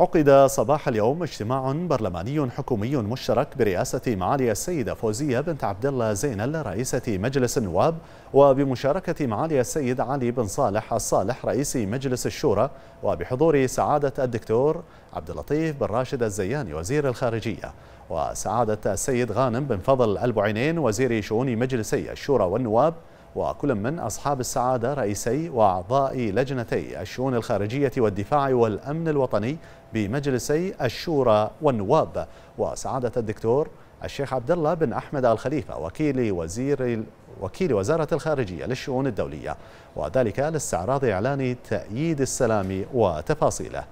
عقد صباح اليوم اجتماع برلماني حكومي مشترك برئاسة معالي السيدة فوزية بنت عبد الله زينل رئيسة مجلس النواب وبمشاركة معالي السيد علي بن صالح الصالح رئيس مجلس الشورى وبحضور سعادة الدكتور عبد اللطيف بن راشد الزياني وزير الخارجية وسعادة السيد غانم بن فضل البعينين وزير شؤون مجلسي الشورى والنواب وكل من أصحاب السعادة رئيسي وأعضاء لجنتي الشؤون الخارجية والدفاع والأمن الوطني بمجلسي الشورى والنواب وسعادة الدكتور الشيخ عبد الله بن أحمد الخليفة وكيل وزير وكيل وزارة الخارجية للشؤون الدولية وذلك لاستعراض إعلان تأييد السلام وتفاصيله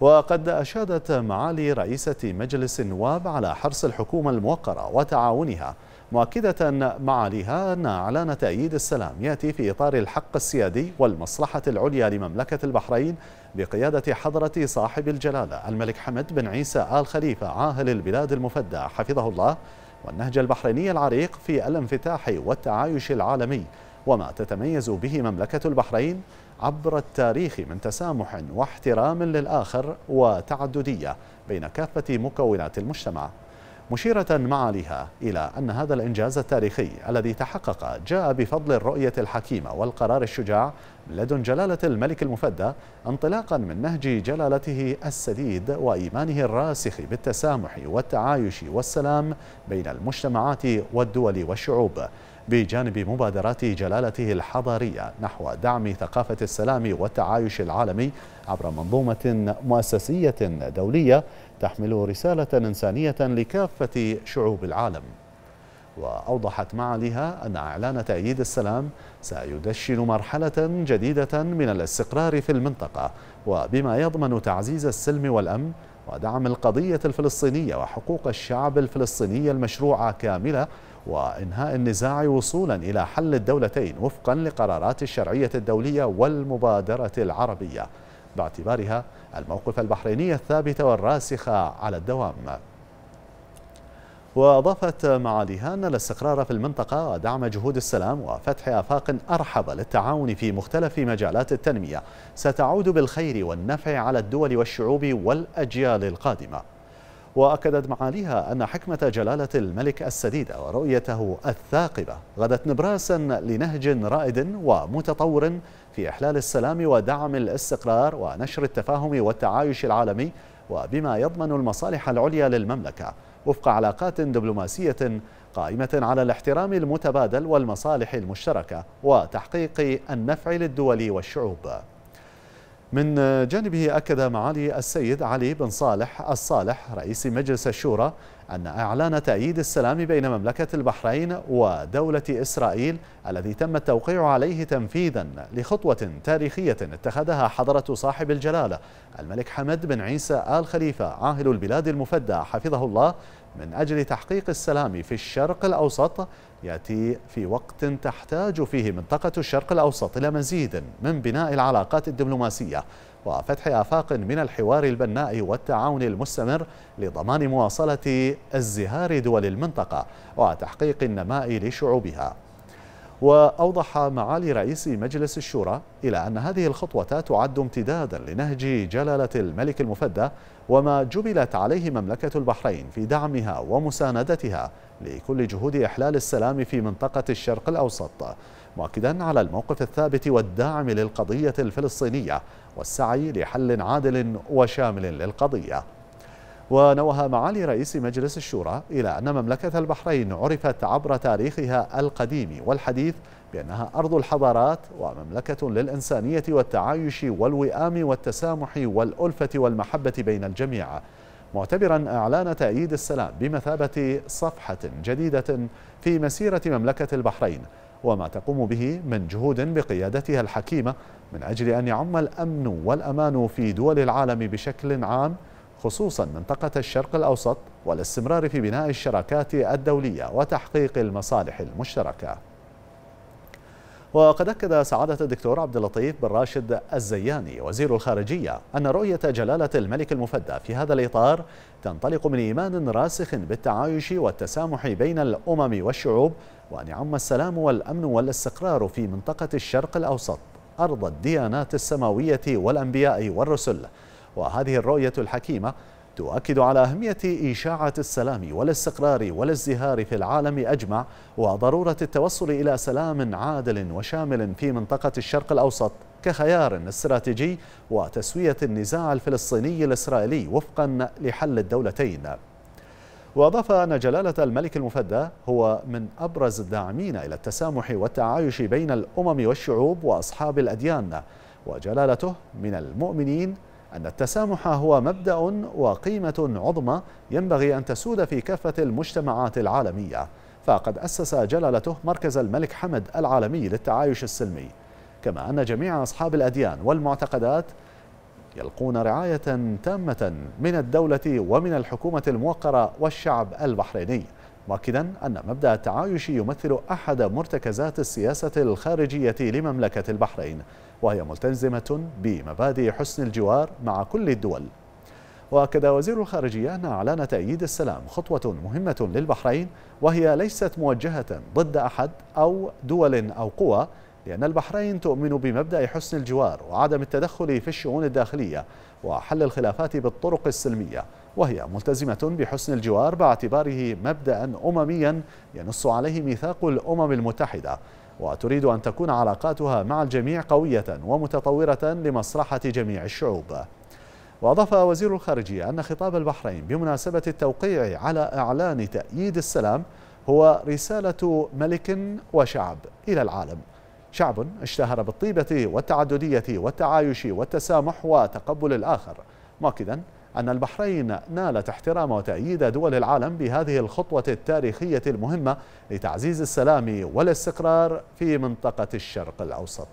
وقد أشادت معالي رئيسة مجلس النواب على حرص الحكومة الموقرة وتعاونها مؤكدة معاليها أن إعلان تأييد السلام يأتي في إطار الحق السيادي والمصلحة العليا لمملكة البحرين بقيادة حضرة صاحب الجلالة الملك حمد بن عيسى آل خليفة عاهل البلاد المفدى حفظه الله والنهج البحريني العريق في الانفتاح والتعايش العالمي وما تتميز به مملكة البحرين عبر التاريخ من تسامح واحترام للآخر وتعددية بين كافة مكونات المجتمع مشيرة معاليها إلى أن هذا الإنجاز التاريخي الذي تحقق جاء بفضل الرؤية الحكيمة والقرار الشجاع لدن جلالة الملك المفدى انطلاقا من نهج جلالته السديد وإيمانه الراسخ بالتسامح والتعايش والسلام بين المجتمعات والدول والشعوب بجانب مبادرات جلالته الحضارية نحو دعم ثقافة السلام والتعايش العالمي عبر منظومة مؤسسية دولية تحمل رسالة إنسانية لكافة شعوب العالم وأوضحت معاليها أن إعلان تأييد السلام سيدشن مرحلة جديدة من الاستقرار في المنطقة وبما يضمن تعزيز السلم والأمن ودعم القضية الفلسطينية وحقوق الشعب الفلسطيني المشروعة كاملة وإنهاء النزاع وصولا إلى حل الدولتين وفقا لقرارات الشرعية الدولية والمبادرة العربية باعتبارها الموقف البحريني الثابت والراسخ على الدوام وأضافت معاليها أن الاستقرار في المنطقة ودعم جهود السلام وفتح آفاق أرحب للتعاون في مختلف مجالات التنمية ستعود بالخير والنفع على الدول والشعوب والأجيال القادمة وأكدت معاليها أن حكمة جلالة الملك السديدة ورؤيته الثاقبة غدت نبراسا لنهج رائد ومتطور في إحلال السلام ودعم الاستقرار ونشر التفاهم والتعايش العالمي وبما يضمن المصالح العليا للمملكة وفق علاقات دبلوماسية قائمة على الاحترام المتبادل والمصالح المشتركة وتحقيق النفع للدول والشعوب من جانبه أكد معالي السيد علي بن صالح الصالح رئيس مجلس الشورى أن إعلان تأييد السلام بين مملكة البحرين ودولة إسرائيل الذي تم التوقيع عليه تنفيذا لخطوة تاريخية اتخذها حضرة صاحب الجلالة الملك حمد بن عيسى آل خليفة عاهل البلاد المفدى حفظه الله من أجل تحقيق السلام في الشرق الأوسط يأتي في وقت تحتاج فيه منطقة الشرق الأوسط إلى مزيد من بناء العلاقات الدبلوماسية وفتح آفاق من الحوار البناء والتعاون المستمر لضمان مواصلة ازدهار دول المنطقة وتحقيق النماء لشعوبها وأوضح معالي رئيس مجلس الشورى إلى أن هذه الخطوة تعد امتدادا لنهج جلالة الملك المفدى وما جبلت عليه مملكة البحرين في دعمها ومساندتها لكل جهود إحلال السلام في منطقة الشرق الأوسط مؤكدا على الموقف الثابت والداعم للقضية الفلسطينية والسعي لحل عادل وشامل للقضية ونوه معالي رئيس مجلس الشورى إلى أن مملكة البحرين عرفت عبر تاريخها القديم والحديث بأنها أرض الحضارات ومملكة للإنسانية والتعايش والوئام والتسامح والألفة والمحبة بين الجميع معتبرا إعلان تأييد السلام بمثابة صفحة جديدة في مسيرة مملكة البحرين وما تقوم به من جهود بقيادتها الحكيمة من أجل أن يعم الأمن والأمان في دول العالم بشكل عام خصوصا منطقة الشرق الأوسط والاستمرار في بناء الشراكات الدولية وتحقيق المصالح المشتركة وقد أكد سعادة الدكتور عبد اللطيف بن راشد الزياني وزير الخارجية أن رؤية جلالة الملك المفدى في هذا الإطار تنطلق من إيمان راسخ بالتعايش والتسامح بين الأمم والشعوب وأن يعم السلام والأمن والاستقرار في منطقة الشرق الأوسط أرض الديانات السماوية والأنبياء والرسل وهذه الرؤية الحكيمة تؤكد على أهمية إشاعة السلام والاستقرار والازدهار في العالم أجمع وضرورة التوصل إلى سلام عادل وشامل في منطقة الشرق الأوسط كخيار استراتيجي وتسوية النزاع الفلسطيني الإسرائيلي وفقا لحل الدولتين وأضاف أن جلالة الملك المفدى هو من أبرز الداعمين إلى التسامح والتعايش بين الأمم والشعوب وأصحاب الأديان وجلالته من المؤمنين أن التسامح هو مبدأ وقيمة عظمى ينبغي أن تسود في كافة المجتمعات العالمية فقد أسس جلالته مركز الملك حمد العالمي للتعايش السلمي كما أن جميع أصحاب الأديان والمعتقدات يلقون رعاية تامة من الدولة ومن الحكومة الموقرة والشعب البحريني مؤكدا أن مبدأ التعايش يمثل أحد مرتكزات السياسة الخارجية لمملكة البحرين وهي ملتزمة بمبادئ حسن الجوار مع كل الدول وأكد وزير الخارجية أن أعلان تأييد السلام خطوة مهمة للبحرين وهي ليست موجهة ضد أحد أو دول أو قوى لأن البحرين تؤمن بمبدأ حسن الجوار وعدم التدخل في الشؤون الداخلية وحل الخلافات بالطرق السلمية وهي ملتزمة بحسن الجوار باعتباره مبدأ أمميا ينص عليه ميثاق الأمم المتحدة وتريد أن تكون علاقاتها مع الجميع قوية ومتطورة لمصلحة جميع الشعوب وأضاف وزير الخارجية أن خطاب البحرين بمناسبة التوقيع على إعلان تأييد السلام هو رسالة ملك وشعب إلى العالم شعب اشتهر بالطيبة والتعددية والتعايش والتسامح وتقبل الآخر مؤكدا أن البحرين نالت احترام وتأييد دول العالم بهذه الخطوة التاريخية المهمة لتعزيز السلام والاستقرار في منطقة الشرق الأوسط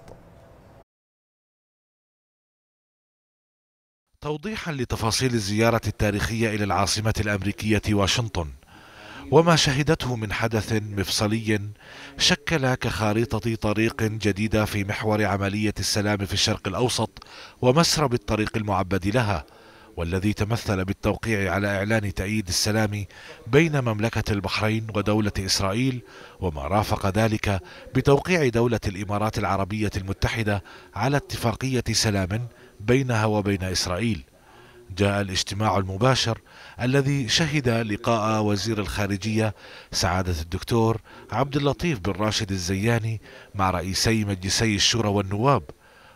توضيحا لتفاصيل الزيارة التاريخية إلى العاصمة الأمريكية واشنطن وما شهدته من حدث مفصلي شكل كخريطة طريق جديدة في محور عملية السلام في الشرق الأوسط ومسرب الطريق المعبد لها والذي تمثل بالتوقيع على إعلان تأييد السلام بين مملكة البحرين ودولة إسرائيل وما رافق ذلك بتوقيع دولة الإمارات العربية المتحدة على اتفاقية سلام بينها وبين إسرائيل جاء الاجتماع المباشر الذي شهد لقاء وزير الخارجية سعادة الدكتور عبد اللطيف بن راشد الزياني مع رئيسي مجلسي الشورى والنواب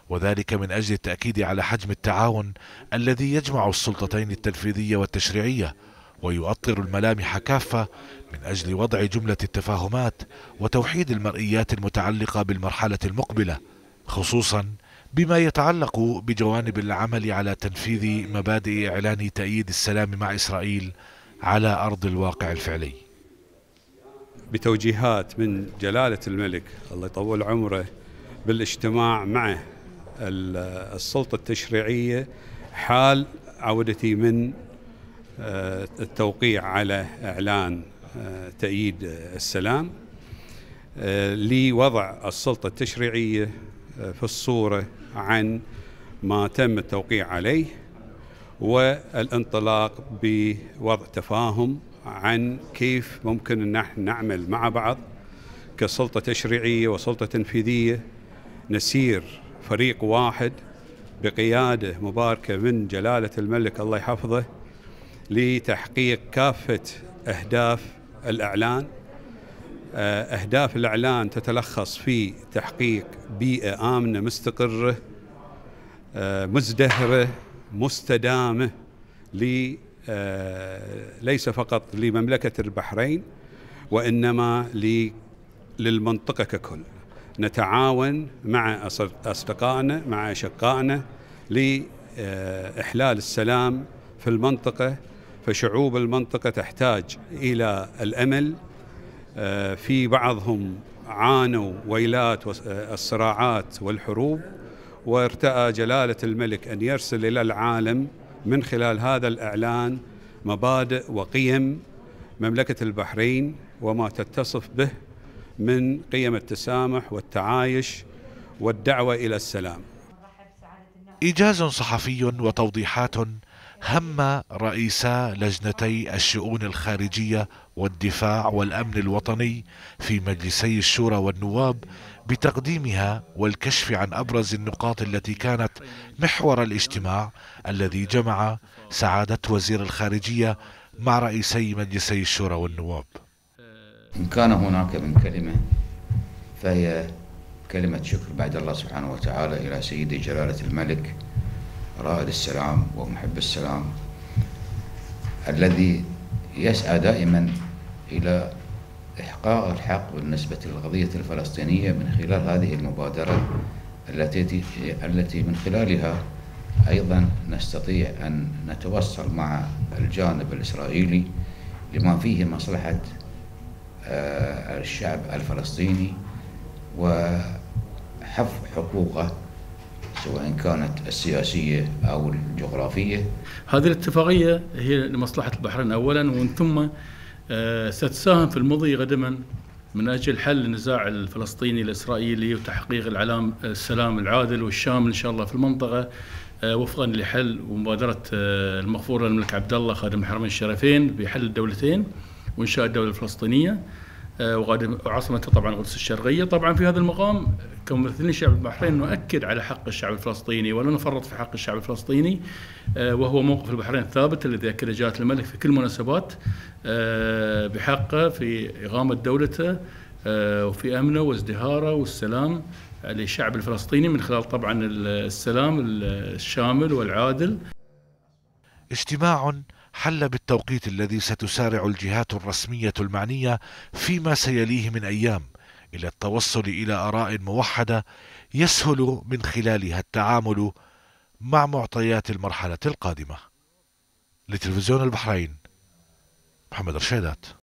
وذلك من أجل التأكيد على حجم التعاون الذي يجمع السلطتين التنفيذية والتشريعية ويؤطر الملامح كافة من أجل وضع جملة التفاهمات وتوحيد المرئيات المتعلقة بالمرحلة المقبلة خصوصا بما يتعلق بجوانب العمل على تنفيذ مبادئ إعلان تأييد السلام مع إسرائيل على أرض الواقع الفعلي بتوجيهات من جلالة الملك الله يطول عمره بالاجتماع معه السلطة التشريعية حال عودتي من آه، التوقيع على إعلان آه، تأييد السلام آه، لوضع السلطة التشريعية في الصورة عن ما تم التوقيع عليه والانطلاق بوضع تفاهم عن كيف ممكن ان نحن نعمل مع بعض كسلطه تشريعيه وسلطه تنفيذيه نسير فريق واحد بقيادة مباركة من جلالة الملك الله يحفظه لتحقيق كافة أهداف الإعلان آه، أهداف الإعلان تتلخص في تحقيق بيئة آمنة مستقرة آه، مزدهرة مستدامة لي آه، ليس فقط لمملكة البحرين وإنما للمنطقة ككل نتعاون مع أصدقائنا مع أشقائنا لإحلال السلام في المنطقة فشعوب المنطقة تحتاج إلى الأمل آه، في بعضهم عانوا ويلات آه، الصراعات والحروب وارتأى جلالة الملك أن يرسل إلى العالم من خلال هذا الإعلان مبادئ وقيم مملكة البحرين وما تتصف به من قيم التسامح والتعايش والدعوة إلى السلام إيجاز صحفي وتوضيحات هم رئيسا لجنتي الشؤون الخارجية والدفاع والأمن الوطني في مجلسي الشورى والنواب بتقديمها والكشف عن أبرز النقاط التي كانت محور الاجتماع الذي جمع سعادة وزير الخارجية مع رئيسي مجلسي الشورى والنواب إن كان هناك من كلمة فهي كلمة شكر بعد الله سبحانه وتعالى إلى سيدي جلالة الملك رائد السلام ومحب السلام الذي يسعى دائما إلى إحقاق الحق بالنسبة للقضية الفلسطينية من خلال هذه المبادرة التي التي من خلالها أيضا نستطيع أن نتوصل مع الجانب الإسرائيلي لما فيه مصلحة آه، الشعب الفلسطيني وحفظ حقوقه سواء كانت السياسية أو الجغرافية هذه الاتفاقية هي لمصلحة البحرين أولا ومن ثم آه، ستساهم في المضي قدما من أجل حل النزاع الفلسطيني الإسرائيلي وتحقيق العلام السلام العادل والشامل إن شاء الله في المنطقة آه، وفقا لحل ومبادرة المغفور للملك عبد الله خادم الحرمين الشريفين بحل الدولتين وانشاء الدوله الفلسطينيه آه، وعاصمتها طبعا القدس الشرقيه، طبعا في هذا المقام كممثلين شعب البحرين نؤكد على حق الشعب الفلسطيني ولا نفرط في حق الشعب الفلسطيني آه، وهو موقف البحرين الثابت الذي اكد جلاله الملك في كل المناسبات آه، بحقه في اقامه دولته وفي امنه وازدهاره والسلام للشعب الفلسطيني من خلال طبعا السلام الشامل والعادل. اجتماع حل بالتوقيت الذي ستسارع الجهات الرسمية المعنية فيما سيليه من أيام إلى التوصل إلى آراء موحدة يسهل من خلالها التعامل مع معطيات المرحلة القادمة لتلفزيون البحرين محمد رشيدات